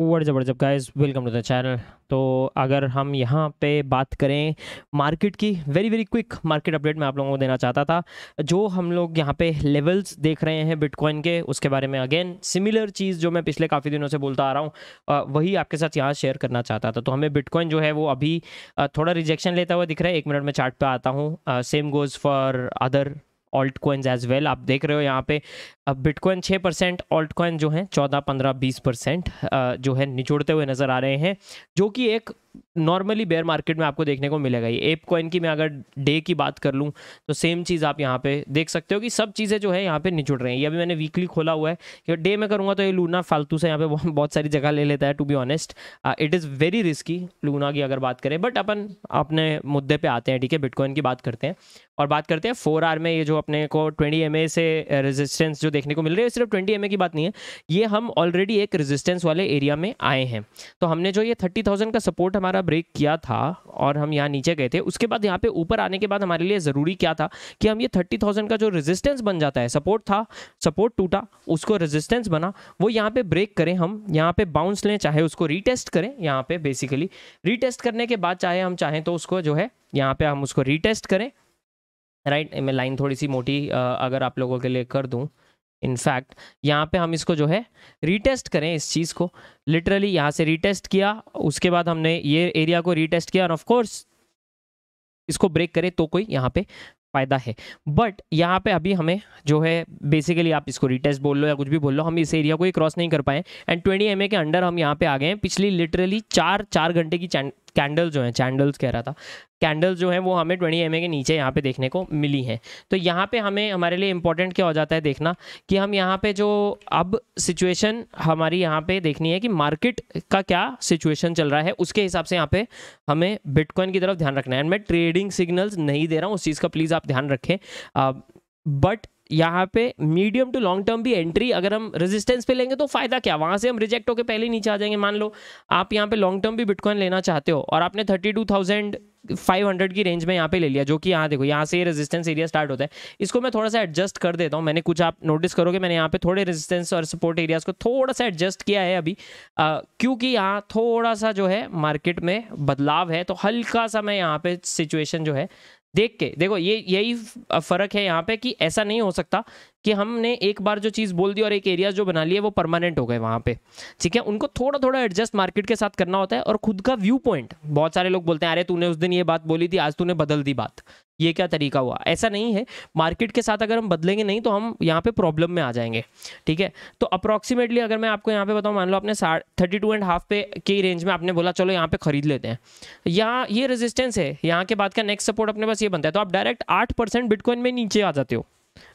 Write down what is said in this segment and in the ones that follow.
Word ज़बरदस्त guys welcome to the channel तो अगर हम यहाँ पे बात करें मार्केट की very very quick market update मैं आप लोगों को देना चाहता था जो हम लोग यहाँ पे लेवल्स देख रहे हैं बिटकॉइन के उसके बारे में अगेन सिमिलर चीज़ जो मैं पिछले काफ़ी दिनों से बोलता आ रहा हूँ वही आपके साथ यहाँ शेयर करना चाहता था तो हमें बिटकॉइन जो है वो अभी थोड़ा रिजेक्शन लेता हुआ दिख रहा है एक मिनट में चार्ट आता हूँ same goes for other altcoins as well आप देख रहे हो यहाँ पे अब बिटकॉइन छः परसेंट ऑल्ट कॉइन जो है चौदह पंद्रह बीस परसेंट जो है निचोड़ते हुए नज़र आ रहे हैं जो कि एक नॉर्मली बेयर मार्केट में आपको देखने को मिलेगा ये एप कॉइन की मैं अगर डे की बात कर लूँ तो सेम चीज़ आप यहाँ पे देख सकते हो कि सब चीज़ें जो है यहाँ पे निचुड़ रही हैं ये अभी मैंने वीकली खोला हुआ है कि डे में करूँगा तो ये लूना फालतू से यहाँ पे बहुत सारी जगह ले लेता है to be honest it is very risky Luna की अगर बात करें बट अपन अपने मुद्दे पर आते हैं ठीक है बिटकॉइन की बात करते हैं और बात करते हैं फोर आर में ये जो अपने को ट्वेंटी एम से रेजिस्टेंस जो देखने को मिल रही है सिर्फ ट्वेंटी एम की बात नहीं है ये हम ऑलरेडी एक रेजिस्टेंस वाले एरिया में आए हैं तो हमने जो ये थर्टी थाउजेंड का सपोर्ट हमारा ब्रेक किया था और हम यहाँ नीचे गए थे उसके बाद यहाँ पे ऊपर आने के बाद हमारे लिए ज़रूरी क्या था कि हम ये थर्टी थाउजेंड का जो रेजिस्टेंस बन जाता है सपोर्ट था सपोर्ट टूटा उसको रेजिस्टेंस बना वो यहाँ पे ब्रेक करें हम यहाँ पे बाउंस लें चाहे उसको रीटेस्ट करें यहाँ पे बेसिकली रीटेस्ट करने के बाद चाहे हम चाहें तो उसको जो है यहाँ पर हम उसको रीटेस्ट करें राइट मैं लाइन थोड़ी सी मोटी अगर आप लोगों के लिए कर दूँ इनफैक्ट यहाँ पे हम इसको जो है रीटेस्ट करें इस चीज़ को लिटरली यहाँ से रीटेस्ट किया उसके बाद हमने ये एरिया को रीटेस्ट किया और ऑफकोर्स इसको ब्रेक करें तो कोई यहाँ पे फ़ायदा है बट यहाँ पे अभी हमें जो है बेसिकली आप इसको रिटेस्ट बोल लो या कुछ भी बोल लो हम इस एरिया को ही क्रॉस नहीं कर पाए and twenty M K under हम यहाँ पे आ गए हैं पिछली लिटरली चार चार घंटे की कैंडल जो हैं चैंडल्स कह रहा था कैंडल्स जो हैं वो हमें ट्वेंटी एम के नीचे यहाँ पे देखने को मिली हैं तो यहाँ पे हमें हमारे लिए इम्पोर्टेंट क्या हो जाता है देखना कि हम यहाँ पे जो अब सिचुएशन हमारी यहाँ पे देखनी है कि मार्केट का क्या सिचुएशन चल रहा है उसके हिसाब से यहाँ पे हमें बिटकॉइन की तरफ ध्यान रखना है एंड मैं ट्रेडिंग सिग्नल्स नहीं दे रहा हूँ उस चीज़ का प्लीज़ आप ध्यान रखें बट यहाँ पे मीडियम टू लॉन्ग टर्म भी एंट्री अगर हम रेजिस्टेंस पे लेंगे तो फायदा क्या वहां से हम रिजेक्ट होकर पहले नीचे आ जाएंगे मान लो आप यहाँ पे लॉन्ग टर्म भी बिटकॉइन लेना चाहते हो और आपने thirty two thousand five hundred की रेंज में यहाँ पे ले लिया जो कि यहाँ देखो यहाँ से रेजिस्टेंस एरिया स्टार्ट होता है इसको मैं थोड़ा सा एडजस्ट कर देता हूँ मैंने कुछ आप नोटिस करोगे मैंने यहाँ पे थोड़े रेजिस्टेंस और सपोर्ट एरियाज को थोड़ा सा एडजस्ट किया है अभी क्योंकि यहाँ थोड़ा सा जो है मार्केट में बदलाव है तो हल्का सा मैं यहाँ पे सिचुएशन जो है देख के देखो ये यही फ़र्क है यहाँ पे कि ऐसा नहीं हो सकता कि हमने एक बार जो चीज़ बोल दी और एक एरिया जो बना लिए वो परमानेंट हो गए वहाँ पे ठीक है उनको थोड़ा थोड़ा एडजस्ट मार्केट के साथ करना होता है और खुद का व्यू पॉइंट बहुत सारे लोग बोलते हैं अरे तूने उस दिन ये बात बोली थी आज तूने बदल दी बात ये क्या तरीका हुआ ऐसा नहीं है मार्केट के साथ अगर हम बदलेंगे नहीं तो हम यहाँ पे प्रॉब्लम में आ जाएंगे ठीक है तो अप्रॉक्सीमेटली अगर मैं आपको यहाँ पे बताऊँ मान लो आपने थर्टी टू एंड हाफ पे के रेंज में आपने बोला चलो यहाँ पे खरीद लेते हैं यहाँ ये रेजिस्टेंस है यहाँ के बाद का नेक्स्ट सपोर्ट अपने पास ये बनता है तो आप डायरेक्ट आठ परसेंट बिटकॉइन में नीचे आ जाते हो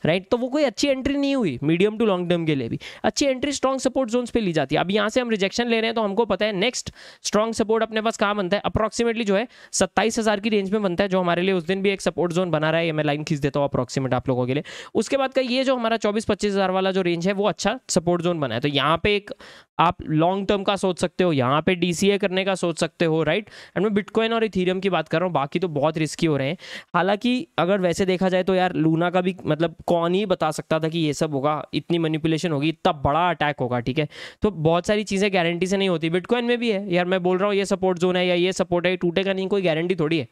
राइट तो वो कोई अच्छी एंट्री नहीं हुई मीडियम टू लॉन्ग टर्म के लिए भी अच्छी एंट्री स्ट्रॉन्ग सपोर्ट जोन पे ली जाती है अब यहाँ से हम रिजेक्शन ले रहे हैं तो हमको पता है नेक्स्ट स्ट्रॉन्ग सपोर्ट अपने पास कहाँ बनता है अप्रॉक्सीमेटली जो है सत्ताईस हज़ार की रेंज में बनता है जो हमारे लिए उस दिन भी एक सपोर्ट जोन बना रहा है मैं लाइन खींच देता हूँ अप्रॉक्सीमेट आप लोगों के लिए उसके बाद का ये जो हमारा चौबीस पच्चीस हज़ार वाला जो रेंज है वो अच्छा सपोर्ट जोन बना है तो यहाँ पे एक आप लॉन्ग टर्म का सोच सकते हो यहाँ पे डीसीए करने का सोच सकते हो राइट एंड मैं बिटकॉइन और इथीरियम की बात कर रहा हूँ बाकी तो बहुत रिस्की हो रहे हैं हालांकि अगर वैसे देखा जाए तो यार लूना का भी मतलब कौन ही बता सकता था कि ये सब होगा इतनी मनिपुलेशन होगी इतना बड़ा अटैक होगा ठीक है तो बहुत सारी चीज़ें गारंटी से नहीं होती बिटकॉइन में भी है यार मैं बोल रहा हूँ ये सपोर्ट जोन है या ये सपोर्ट है टूटेगा नहीं कोई गारंटी थोड़ी है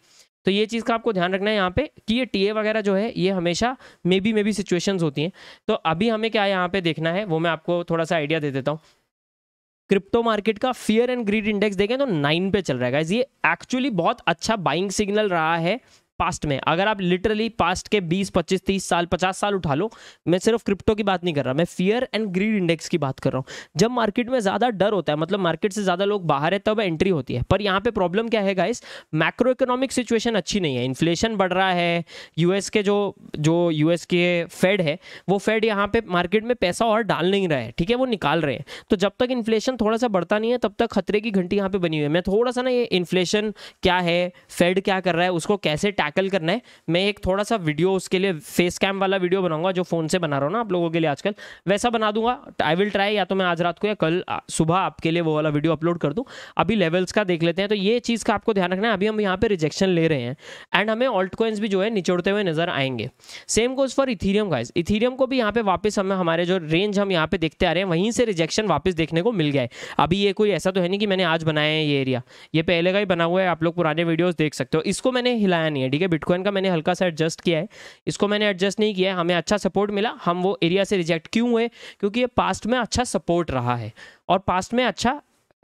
तो ये चीज़ का आपको ध्यान रखना है यहाँ पे कि ये टीए वगैरह जो है ये हमेशा maybe maybe situations होती हैं तो अभी हमें क्या यहाँ पे देखना है वो मैं आपको थोड़ा सा आइडिया दे देता हूँ क्रिप्टो मार्केट का फियर एंड ग्रीड इंडेक्स देखें तो नाइन पे चल रहा है ये एक्चुअली बहुत अच्छा बाइंग सिग्नल रहा है पास्ट में अगर आप लिटरली पास्ट के 20 25 30 साल 50 साल उठा लो मैं सिर्फ क्रिप्टो की बात नहीं कर रहा मैं फियर एंड ग्रीड इंडेक्स की बात कर रहा हूँ जब मार्केट में ज़्यादा डर होता है मतलब मार्केट से ज़्यादा लोग बाहर है तब एंट्री होती है पर यहाँ पे प्रॉब्लम क्या है गाइस मैक्रो इकोनॉमिक सिचुएशन अच्छी नहीं है इन्फ्लेशन बढ़ रहा है यूएस के जो जो यूएस के फेड है वो फेड यहाँ पे मार्केट में पैसा और डाल नहीं रहा है ठीक है वो निकाल रहे हैं तो जब तक इन्फ्लेशन थोड़ा सा बढ़ता नहीं है तब तक खतरे की घंटी यहाँ पे बनी हुई है मैं थोड़ा सा ना ये इन्फ्लेशन क्या है फेड क्या कर रहा है उसको कैसे टैक्स टैकल करना है मैं एक थोड़ा सा वीडियो उसके लिए फेस कैम वाला वीडियो बनाऊंगा जो फ़ोन से बना रहा हूँ ना आप लोगों के लिए आजकल वैसा बना दूंगा आई विल ट्राई या तो मैं आज रात को या कल सुबह आपके लिए वो वाला वीडियो अपलोड कर दूँ अभी लेवल्स का देख लेते हैं तो ये चीज़ का आपको ध्यान रखना है अभी हम यहाँ पर रिजेक्शन ले रहे हैं एंड हमें ऑल्ट कोइंस भी जो है निचोड़ते हुए नजर आएंगे same goes for Ethereum guys Ethereum को भी यहाँ पे वापस हमें हमारे जो रेंज हम यहाँ पे देखते आ रहे हैं वहीं से रिजेक्शन वापस देखने को मिल गया है अभी ये कोई ऐसा तो है नहीं कि मैंने आज बनाया है ये एरिया ये पहले का ही बना हुआ है आप लोग पुराने वीडियोस देख सकते हो इसको मैंने हिलाया नहीं है ठीक है बिटकॉइन का मैंने हल्का सा एडजस्ट किया है इसको मैंने एडजस्ट नहीं किया है हमें अच्छा सपोर्ट मिला हम वो एरिया से रिजेक्ट क्यों हुए क्योंकि ये पास्ट में अच्छा सपोर्ट रहा है और पास्ट में अच्छा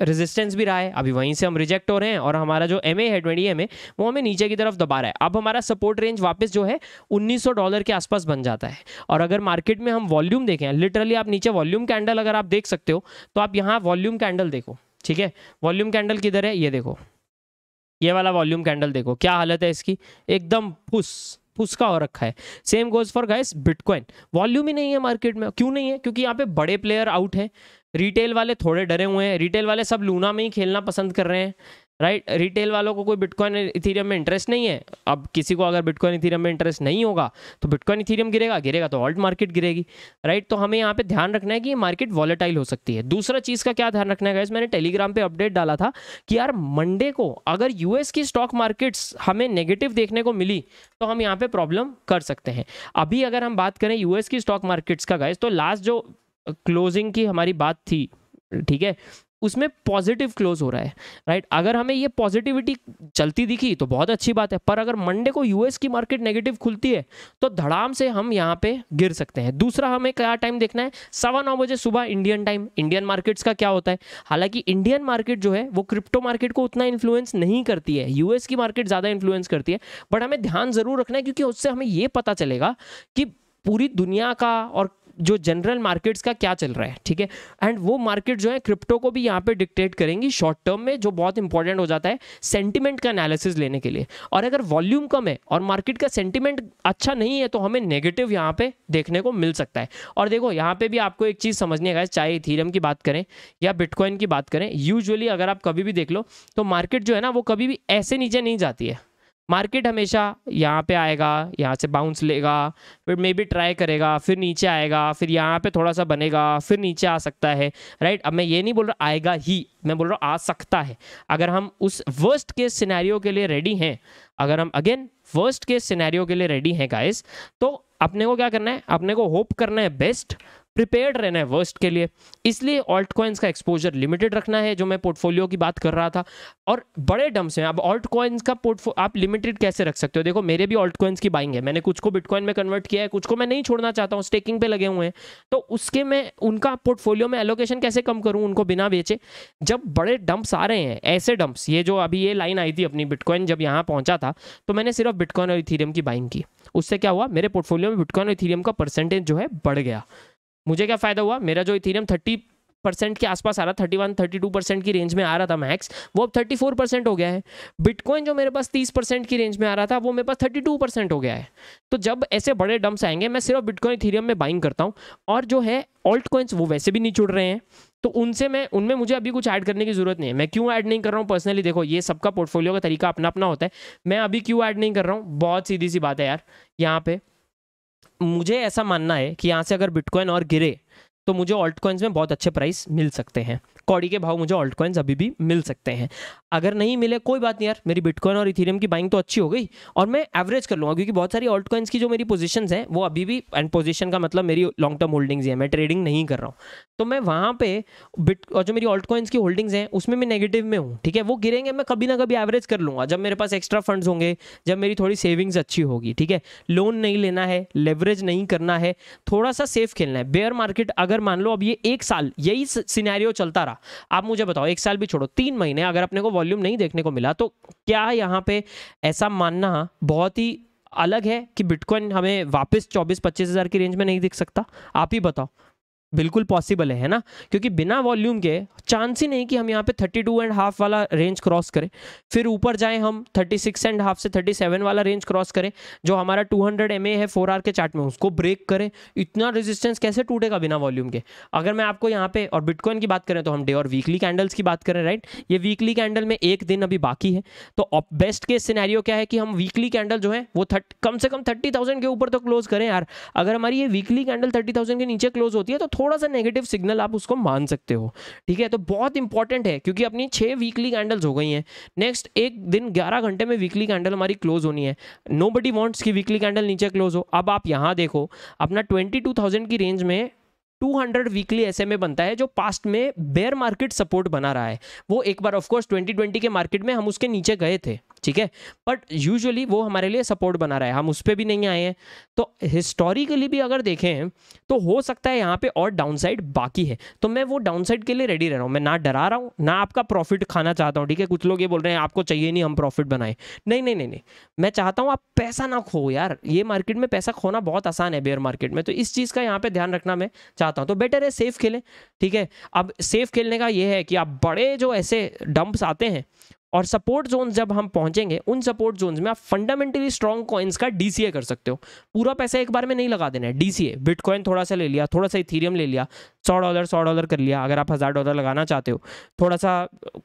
रेजिस्टेंस भी रहा है अभी वहीं से हम रिजेक्ट हो रहे हैं और हमारा जो एम है ट्वेंटी एम वो हमें नीचे की तरफ दबा रहा है अब हमारा सपोर्ट रेंज वापस जो है 1900 डॉलर के आसपास बन जाता है और अगर मार्केट में हम वॉल्यूम देखें लिटरली आप नीचे वॉल्यूम कैंडल अगर आप देख सकते हो तो आप यहाँ वॉल्यूम कैंडल देखो ठीक है वॉल्यूम कैंडल किधर है ये देखो ये वाला वॉल्यूम कैंडल देखो क्या हालत है इसकी एकदम पुस उसका हो रखा है same goes for guys bitcoin volume ही नहीं है मार्केट में क्यों नहीं है क्योंकि यहाँ पे बड़े प्लेयर आउट है रिटेल वाले थोड़े डरे हुए हैं रिटेल वाले सब लूना में ही खेलना पसंद कर रहे हैं राइट right? रिटेल वालों को कोई बिटकॉइन इथेरियम में इंटरेस्ट नहीं है अब किसी को अगर बिटकॉइन इथेरियम में इंटरेस्ट नहीं होगा तो बिटकॉइन इथेरियम गिरेगा गिरेगा तो ऑल्ट मार्केट गिरेगी राइट right? तो हमें यहाँ पे ध्यान रखना है कि ये मार्केट वॉलेटाइल हो सकती है दूसरा चीज़ का क्या ध्यान रखना है गाइज मैंने टेलीग्राम पर अपडेट डाला था कि यार मंडे को अगर यूएस की स्टॉक मार्केट्स हमें नेगेटिव देखने को मिली तो हम यहाँ पर प्रॉब्लम कर सकते हैं अभी अगर हम बात करें यूएस की स्टॉक मार्केट्स का गाइज तो लास्ट जो क्लोजिंग की हमारी बात थी ठीक है उसमें पॉजिटिव क्लोज हो रहा है राइट अगर हमें ये पॉजिटिविटी चलती दिखी तो बहुत अच्छी बात है पर अगर मंडे को यूएस की मार्केट नेगेटिव खुलती है तो धड़ाम से हम यहाँ पे गिर सकते हैं दूसरा हमें क्या टाइम देखना है सवा नौ बजे सुबह इंडियन टाइम इंडियन मार्केट्स का क्या होता है हालांकि इंडियन मार्केट जो है वो क्रिप्टो मार्केट को उतना इन्फ्लुएंस नहीं करती है यूएस की मार्केट ज़्यादा इन्फ्लुएंस करती है बट हमें ध्यान ज़रूर रखना है क्योंकि उससे हमें ये पता चलेगा कि पूरी दुनिया का और जो जनरल मार्केट्स का क्या चल रहा है ठीक है एंड वो मार्केट जो है क्रिप्टो को भी यहाँ पे डिक्टेट करेंगी शॉर्ट टर्म में जो बहुत इंपॉर्टेंट हो जाता है सेंटिमेंट का एनालिसिस लेने के लिए और अगर वॉल्यूम कम है और मार्केट का सेंटिमेंट अच्छा नहीं है तो हमें नेगेटिव यहाँ पे देखने को मिल सकता है और देखो यहाँ पे भी आपको एक चीज़ समझने का चाहे थीरम की बात करें या बिटकॉइन की बात करें यूजअली अगर आप कभी भी देख लो तो मार्केट जो है ना वो कभी भी ऐसे नीचे नहीं जाती है मार्केट हमेशा यहाँ पे आएगा यहाँ से बाउंस लेगा फिर मे बी ट्राई करेगा फिर नीचे आएगा फिर यहाँ पे थोड़ा सा बनेगा फिर नीचे आ सकता है राइट अब मैं ये नहीं बोल रहा आएगा ही मैं बोल रहा हूँ आ सकता है अगर हम उस वर्स्ट केस सिनेरियो के लिए रेडी हैं अगर हम अगेन वर्स्ट केस सिनेरियो के लिए रेडी हैं गाइस तो अपने को क्या करना है अपने को होप करना है बेस्ट प्रिपेयर्ड रहना है वर्स्ट के लिए इसलिए ऑल्ट कॉइन्स का एक्सपोजर लिमिटेड रखना है जो मैं पोर्टफोलियो की बात कर रहा था और बड़े डम्स हैं अब ऑल्ट कॉइन्स का पोर्टफोलियो आप लिमिटेड कैसे रख सकते हो देखो मेरे भी ऑल्ट कॉइन्स की बाइंग है मैंने कुछ को बिटकॉइन में कन्वर्ट किया है कुछ को मैं नहीं छोड़ना चाहता हूँ स्टेकिंग पे लगे हुए हैं तो उसके मैं उनका पोर्टफोलियो में एलोकेशन कैसे कम करूँ उनको बिना बेचे जब बड़े डम्प्स आ रहे हैं ऐसे डम्प्स ये जो अभी ये लाइन आई थी अपनी बिटकॉइन जब यहाँ पहुँचा था तो मैंने सिर्फ बिटकॉइन और इथीरियम की बाइंग की उससे क्या हुआ मेरे पोर्टफोलियो में बिटकॉइन और इथीरियम का परसेंटेज जो है बढ़ गया मुझे क्या फ़ायदा हुआ मेरा जो इथेरियम थर्टी परसेंट के आसपास आ रहा thirty one thirty two percent की रेंज में आ रहा था मैक्स वो अब थर्टी फोर परसेंट हो गया है बिटकॉइन जो मेरे पास तीस परसेंट की रेंज में आ रहा था वो मेरे पास थर्टी टू परसेंट हो गया है तो जब ऐसे बड़े डम्प्स आएंगे मैं सिर्फ बिटकॉइन थीरियम में बाइंग करता हूँ और जो है ऑल्ट कॉइन्स वो वैसे भी नहीं छुड़ रहे हैं तो उनसे मैं उनमें मुझे अभी कुछ ऐड करने की जरूरत नहीं है मैं क्यों ऐड नहीं कर रहा हूँ पर्सनली देखो ये सबका पोर्टफोलियो का तरीका अपना अपना होता है मैं अभी क्यों ऐड नहीं कर रहा हूँ बहुत सीधी सी बात है यार यहाँ पर मुझे ऐसा मानना है कि यहाँ से अगर बिटकॉइन और गिरे तो मुझे ऑल्ट कॉइन्स में बहुत अच्छे प्राइस मिल सकते हैं कौड़ी के भाव मुझे ऑल्ट कॉइन्स अभी भी मिल सकते हैं अगर नहीं मिले कोई बात नहीं यार मेरी बिटकॉइन और इथीरियम की बाइंग तो अच्छी हो गई और मैं एवरेज कर लूँगा क्योंकि बहुत सारी ऑल्ट कॉइन्स की जो मेरी पोजिशन हैं वो अभी भी एंड पोजिशन का मतलब मेरी लॉन्ग टर्म होल्डिंग्स है मैं ट्रेडिंग नहीं कर रहा हूँ तो मैं वहाँ पे बिट और जो मेरी ऑल्ट कॉइन्स की होल्डिंग्स हैं उसमें मैं नेगेटिव में हूँ ठीक है वो गिरेंगे मैं कभी ना कभी एवरेज कर लूँगा जब मेरे पास एक्स्ट्रा फंड्स होंगे जब मेरी थोड़ी सेविंग्स अच्छी होगी ठीक है लोन नहीं लेना है लेवरेज नहीं करना है थोड़ा सा सेफ खेलना है बेयर मार्केट अगर मान लो अब ये एक साल यही सिनेरियो चलता रहा घटा आप मुझे बताओ एक साल भी छोड़ो तीन महीने अगर अपने को वॉल्यूम नहीं देखने को मिला तो क्या यहाँ पे ऐसा मानना बहुत ही अलग है कि बिटकॉइन हमें वापस 24 पच्चीस हज़ार की रेंज में नहीं दिख सकता आप ही बताओ बिल्कुल पॉसिबल है है ना क्योंकि बिना वॉल्यूम के चांस ही नहीं कि हम यहाँ पे थर्टी टू एंड हाफ वाला रेंज क्रॉस करें फिर ऊपर जाएं हम थर्टी सिक्स एंड हाफ से थर्टी सेवन वाला रेंज क्रॉस करें जो हमारा टू हंड्रेड एम ए है फोर आर के चार्ट में उसको ब्रेक करें इतना रेजिस्टेंस कैसे टूटेगा बिना वॉल्यूम के अगर मैं आपको यहाँ पे और बिटकॉइन की बात करें तो हम डे और वीकली कैंडल्स की बात करें राइट ये वीकली कैंडल में एक दिन अभी बाकी है तो बेस्ट केस सिनेरियो क्या है कि हम वीकली कैंडल जो है वो कम से कम थर्टी थाउजेंड के ऊपर तो क्लोज करें यार अगर हमारी ये वीकली कैंडल थर्टी थाउजेंड के नीचे क्लोज होती है तो थोड़ा सा नेगेटिव सिग्नल आप उसको मान सकते हो ठीक है तो बहुत इंपॉर्टेंट है क्योंकि अपनी छः वीकली कैंडल्स हो गई हैं नेक्स्ट एक दिन ग्यारह घंटे में वीकली कैंडल हमारी क्लोज होनी है नो बडी वॉन्ट्स की वीकली कैंडल नीचे क्लोज हो अब आप यहाँ देखो अपना ट्वेंटी की रेंज में 200 वीकली ऐसे बनता है जो पास्ट में बेयर मार्केट सपोर्ट बना रहा है वो एक बार ऑफ कोर्स 2020 के मार्केट में हम उसके नीचे गए थे ठीक है बट यूजुअली वो हमारे लिए सपोर्ट बना रहा है हम उस पर भी नहीं आए हैं तो हिस्टोरिकली भी अगर देखें तो हो सकता है यहाँ पे और डाउनसाइड बाकी है तो मैं वो डाउनसाइड के लिए रेडी रह रहा हूँ मैं ना डरा रहा हूँ ना आपका प्रॉफिट खाना चाहता हूँ ठीक है कुछ लोग ये बोल रहे हैं आपको चाहिए नहीं हम प्रॉफिट बनाए नहीं नहीं नहीं नहीं मैं चाहता हूँ आप पैसा ना खो यार ये मार्केट में पैसा खोना बहुत आसान है बेयर मार्केट में तो इस चीज़ का यहाँ पे ध्यान रखना मैं चाहता हूँ तो बेटर है सेफ खेलें ठीक है अब सेफ खेलने का ये है कि आप बड़े जो ऐसे डंप्स आते हैं और सपोर्ट जोन जब हम पहुंचेंगे उन सपोर्ट जोन में आप फंडामेंटली स्ट्रॉन्ग कॉइन्स का डीसीए कर सकते हो पूरा पैसा एक बार में नहीं लगा देना है डीसीए बिटकॉइन थोड़ा सा ले लिया थोड़ा सा इथीरियम ले लिया सौ डॉलर सौ डॉलर कर लिया अगर आप हज़ार डॉलर लगाना चाहते हो थोड़ा सा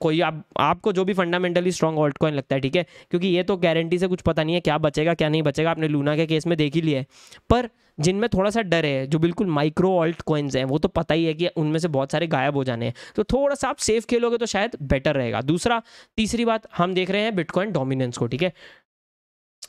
कोई आप आपको जो भी फंडामेंटली स्ट्रॉन्ग ऑल्ट कॉइन लगता है ठीक है क्योंकि ये तो गारंटी से कुछ पता नहीं है क्या बचेगा क्या नहीं बचेगा आपने लूना के केस में देख ही लिया है पर जिनमें थोड़ा सा डर है जो बिल्कुल माइक्रो ऑल्ट कोइंस हैं वो तो पता ही है कि उनमें से बहुत सारे गायब हो जाने हैं तो थोड़ा सा आप सेफ खेलोगे तो शायद बेटर रहेगा दूसरा तीसरी बात हम देख रहे हैं बिटकॉइन डोमिनेंस को ठीक है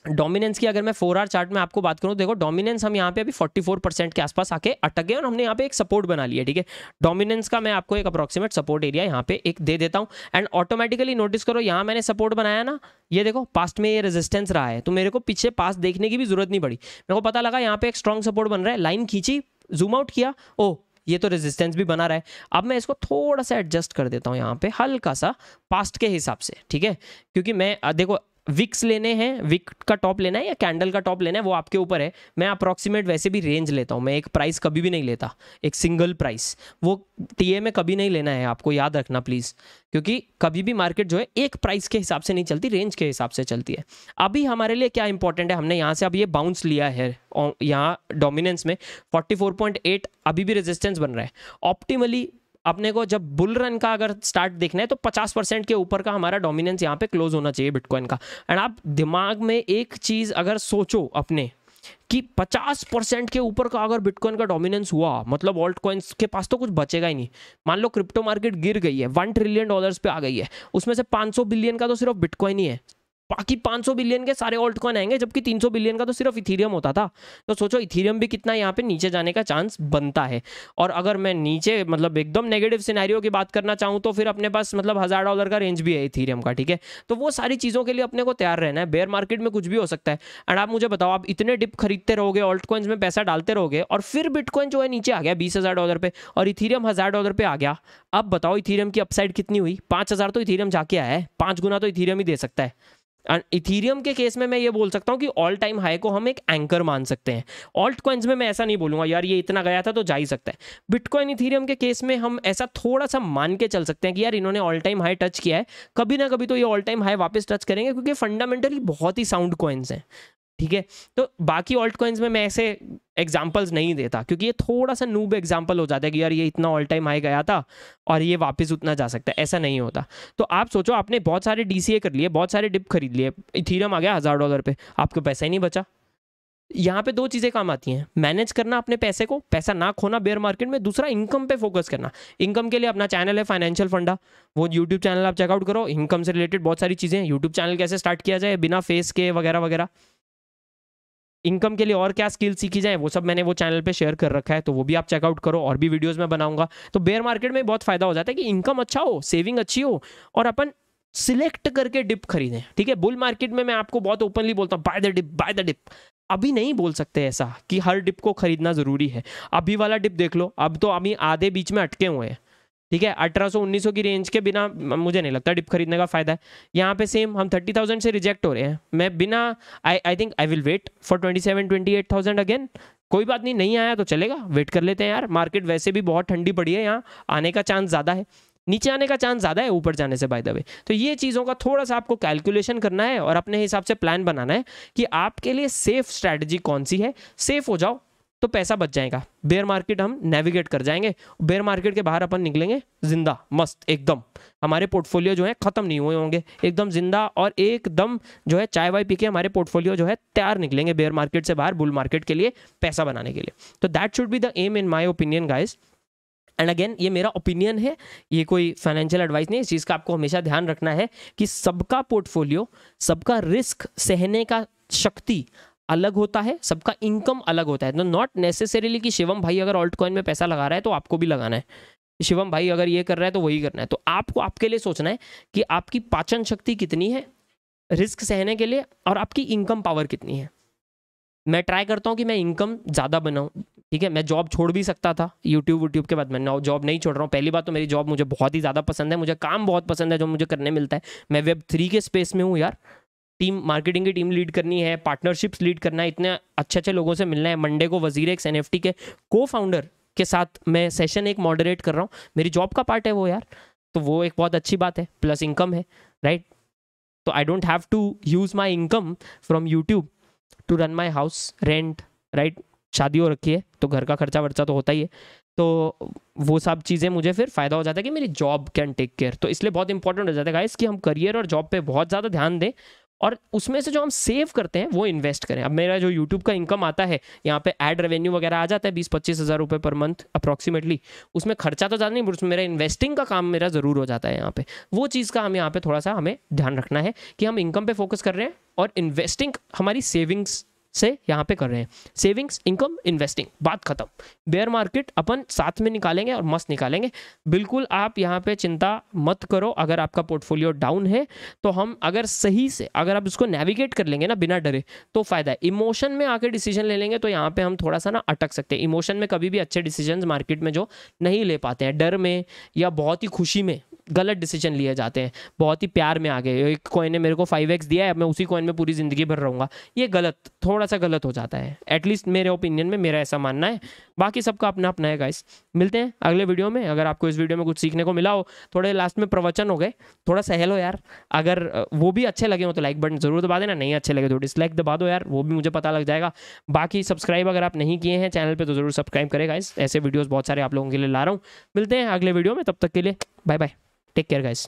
डोमिनेंस की अगर मैं फोर आर चार्ट में आपको बात करूं देखो डोमिनेंस हम यहाँ पे अभी 44 परसेंट के आसपास आके अटक गए और हमने यहाँ पे एक सपोर्ट बना लिया ठीक है डोमिनेंस का मैं आपको एक अप्रॉक्सीमेट सपोर्ट एरिया यहाँ पे एक दे देता हूँ एंड ऑटोमेटिकली नोटिस करो यहाँ मैंने सपोर्ट बनाया ना ये देखो पास्ट में ये रेजिस्टेंस रहा है तो मेरे को पीछे पास देखने की भी जरूरत नहीं पड़ी मेरे को पता लगा यहाँ पे एक स्ट्रॉन्ग सपोर्ट बन रहा है लाइन खींची जूम आउट किया ओ ये तो रेजिस्टेंस भी बना रहा है अब मैं इसको थोड़ा सा एडजस्ट कर देता हूँ यहाँ पे हल्का सा पास्ट के हिसाब से ठीक है क्योंकि मैं देखो विक्स लेने हैं विक का टॉप लेना है या कैंडल का टॉप लेना है वो आपके ऊपर है मैं अप्रॉक्सीमेट वैसे भी रेंज लेता हूँ मैं एक प्राइस कभी भी नहीं लेता एक सिंगल प्राइस वो टीए में कभी नहीं लेना है आपको याद रखना प्लीज़ क्योंकि कभी भी मार्केट जो है एक प्राइस के हिसाब से नहीं चलती रेंज के हिसाब से चलती है अभी हमारे लिए क्या इंपॉर्टेंट है हमने यहाँ से अब ये बाउंस लिया है यहाँ डोमिनेंस में फोर्टी अभी भी रेजिस्टेंस बन रहा है ऑप्टिमली अपने को जब बुल रन का अगर स्टार्ट देखना है तो 50 परसेंट के ऊपर का हमारा डोमिनेंस यहाँ पे क्लोज होना चाहिए बिटकॉइन का एंड आप दिमाग में एक चीज़ अगर सोचो अपने कि 50 परसेंट के ऊपर का अगर बिटकॉइन का डोमिनेंस हुआ मतलब ऑल्ट कॉइन्स के पास तो कुछ बचेगा ही नहीं मान लो क्रिप्टो मार्केट गिर गई है वन ट्रिलियन डॉलर्स पे आ गई है उसमें से 500 बिलियन का तो सिर्फ बिटकॉइन ही है बाकी 500 बिलियन के सारे ऑल्ट कॉइन आएंगे जबकि 300 बिलियन का तो सिर्फ इथीरियम होता था तो सोचो इथीरियम भी कितना यहाँ पे नीचे जाने का चांस बनता है और अगर मैं नीचे मतलब एकदम नेगेटिव सिनेरियो की बात करना चाहूँ तो फिर अपने पास मतलब हज़ार डॉलर का रेंज भी है इथीरियम का ठीक है तो वो सारी चीज़ों के लिए अपने को तैयार रहना है बेयर मार्केट में कुछ भी हो सकता है एंड आप मुझे बताओ आप इतने डिप खरीदते रहोगे ऑल्ट कॉइन्स में पैसा डालते रहोगे और फिर बिटकॉइन जो है नीचे आ गया बीस हज़ार डॉलर पे और इथीरियम हज़ार डॉलर पे आ गया अब बताओ इथीरियम की अपसाइड कितनी हुई पाँच हज़ार तो इथीरियम जाके आया है पाँच गुना तो इथीरियम ही दे सकता है इथीरियम के केस में मैं ये बोल सकता हूँ कि ऑल टाइम हाई को हम एक एंकर मान सकते हैं ऑल्ट क्वाइंस में मैं ऐसा नहीं बोलूंगा यार ये इतना गया था तो जा ही सकता है बिटकॉइन इथीरियम के केस में हम ऐसा थोड़ा सा मान के चल सकते हैं कि यार इन्होंने ऑल टाइम हाई टच किया है कभी ना कभी तो ये ऑल टाइम हाई वापस टच करेंगे क्योंकि फंडामेंटली बहुत ही साउंड क्वाइंस हैं ठीक है तो बाकी ऑल्ट कॉइन्स में मैं ऐसे एग्जाम्पल्स नहीं देता क्योंकि ये थोड़ा सा नूब एग्जाम्पल हो जाता है कि यार ये इतना ऑल टाइम हाई गया था और ये वापस उतना जा सकता है ऐसा नहीं होता तो आप सोचो आपने बहुत सारे डी कर लिए बहुत सारे डिप खरीद लिए थीरम आ गया हज़ार डॉलर पर आपको पैसा ही नहीं बचा यहाँ पे दो चीज़ें काम आती हैं मैनेज करना अपने पैसे को पैसा ना खोना बेयर मार्केट में दूसरा इनकम पे फोकस करना इनकम के लिए अपना चैनल है फाइनेंशियल फंडा वो यूट्यूब चैनल आप चेकआउट करो इनकम से रिलेटेड बहुत सारी चीज़ें यूट्यूब चैनल कैसे स्टार्ट किया जाए बिना फेस के वगैरह वगैरह इनकम के लिए और क्या स्किल सीखी जाए वो सब मैंने वो चैनल पे शेयर कर रखा है तो वो भी आप चेकआउट करो और भी वीडियोस में बनाऊंगा तो बेयर मार्केट में बहुत फायदा हो जाता है कि इनकम अच्छा हो सेविंग अच्छी हो और अपन सिलेक्ट करके डिप खरीदें ठीक है बुल मार्केट में मैं आपको बहुत ओपनली बोलता हूँ buy the dip buy the dip अभी नहीं बोल सकते ऐसा कि हर डिप को खरीदना जरूरी है अभी वाला डिप देख लो अब तो अभी आधे बीच में अटके हुए हैं ठीक है 1800 1900 की रेंज के बिना मुझे नहीं लगता डिप खरीदने का फायदा है यहाँ पे सेम हम 30,000 से रिजेक्ट हो रहे हैं मैं बिना I I think I will wait for 27 28,000 again कोई बात नहीं नहीं आया तो चलेगा वेट कर लेते हैं यार मार्केट वैसे भी बहुत ठंडी पड़ी है यहाँ आने का चांस ज़्यादा है नीचे आने का चांस ज़्यादा है ऊपर जाने से बाय द वे तो ये चीज़ों का थोड़ा सा आपको कैलकुलेशन करना है और अपने हिसाब से प्लान बनाना है कि आपके लिए सेफ स्ट्रैटेजी कौन सी है सेफ हो जाओ तो पैसा बच जाएगा बेयर मार्केट हम नेविगेट कर जाएंगे बेयर मार्केट के बाहर अपन निकलेंगे जिंदा मस्त एकदम हमारे पोर्टफोलियो जो है ख़त्म नहीं हुए होंगे एकदम जिंदा और एकदम जो है चाय वाय पी के हमारे पोर्टफोलियो जो है तैयार निकलेंगे बेयर मार्केट से बाहर बुल मार्केट के लिए पैसा बनाने के लिए तो that should be the aim in my opinion guys and again ये मेरा ओपिनियन है ये कोई फाइनेंशियल एडवाइस नहीं इस चीज़ का आपको हमेशा ध्यान रखना है कि सबका पोर्टफोलियो सबका रिस्क सहने का शक्ति अलग होता है सबका इनकम अलग होता है नॉट तो नेसेसरीली कि शिवम भाई अगर ऑल्ट कॉइन में पैसा लगा रहा है तो आपको भी लगाना है शिवम भाई अगर ये कर रहा है तो वही करना है तो आपको आपके लिए सोचना है कि आपकी पाचन शक्ति कितनी है रिस्क सहने के लिए और आपकी इनकम पावर कितनी है मैं ट्राई करता हूँ कि मैं इनकम ज़्यादा बनाऊँ ठीक है मैं जॉब छोड़ भी सकता था यूट्यूब वूट्यूब के बाद मैं ना जॉब नहीं छोड़ रहा हूँ पहली बात तो मेरी जॉब मुझे बहुत ही ज़्यादा पसंद है मुझे काम बहुत पसंद है जो मुझे करने मिलता है मैं वेब थ्री के स्पेस में हूँ यार टीम मार्केटिंग की टीम लीड करनी है पार्टनरशिप्स लीड करना है इतने अच्छे अच्छे लोगों से मिलना है मंडे को वजीर एक्स एन के को फाउंडर के साथ मैं सेशन एक मॉडरेट कर रहा हूँ मेरी जॉब का पार्ट है वो यार तो वो एक बहुत अच्छी बात है प्लस इनकम है राइट तो I don't have to use my income from YouTube to run my house rent right शादी हो रखी है तो घर का खर्चा वर्चा तो होता ही है तो वो सब चीज़ें मुझे फिर फ़ायदा हो जाता है कि मेरी जॉब कैन टेक केयर तो इसलिए बहुत इंपॉर्टेंट हो जाता है गाइस कि हम करियर और जॉब पे बहुत ज़्यादा ध्यान दें और उसमें से जो हम सेव करते हैं वो इन्वेस्ट करें अब मेरा जो यूट्यूब का इनकम आता है यहाँ पे एड रेवेन्यू वगैरह आ जाता है बीस पच्चीस हज़ार रुपये पर मंथ अप्रॉक्सीमेटली उसमें खर्चा तो ज़्यादा नहीं बट मेरा इन्वेस्टिंग का काम मेरा ज़रूर हो जाता है यहाँ पे वो चीज़ का हम यहाँ पे थोड़ा सा हमें ध्यान रखना है कि हम इनकम पे फोकस कर रहे हैं और इन्वेस्टिंग हमारी सेविंग्स से यहाँ पे कर रहे हैं सेविंग्स इनकम इन्वेस्टिंग बात खत्म बेयर मार्केट अपन साथ में निकालेंगे और मस्त निकालेंगे बिल्कुल आप यहाँ पे चिंता मत करो अगर आपका पोर्टफोलियो डाउन है तो हम अगर सही से अगर आप उसको नेविगेट कर लेंगे ना बिना डरे तो फ़ायदा है इमोशन में आके डिसीजन ले लेंगे तो यहाँ पर हम थोड़ा सा ना अटक सकते हैं इमोशन में कभी भी अच्छे डिसीजन मार्केट में जो नहीं ले पाते हैं डर में या बहुत ही खुशी में गलत डिसीजन लिए जाते हैं बहुत ही प्यार में आ गए एक कॉइन ने मेरे को फाइव एक्स दिया है मैं उसी कॉइन में पूरी ज़िंदगी भर रहूँगा ये गलत थोड़ा सा गलत हो जाता है एटलीस्ट मेरे ओपिनियन में मेरा ऐसा मानना है बाकी सबका अपना अपना है गाइस मिलते हैं अगले वीडियो में अगर आपको इस वीडियो में कुछ सीखने को मिला हो थोड़े लास्ट में प्रवचन हो गए थोड़ा सहल हो यार अगर वो भी अच्छे लगे हो तो लाइक बटन जरूर दबा देना नहीं अच्छे लगे तो डिसलाइक दबा दो यार वो भी मुझे पता लग जाएगा बाकी सब्सक्राइब अगर आप नहीं किए हैं चैनल पर तो जरूर सब्सक्राइब करें गाइस ऐसे वीडियोज़ बहुत सारे आप लोगों के लिए ला रहा हूँ मिलते हैं अगले वीडियो में तब तक के लिए bye bye Take care, guys.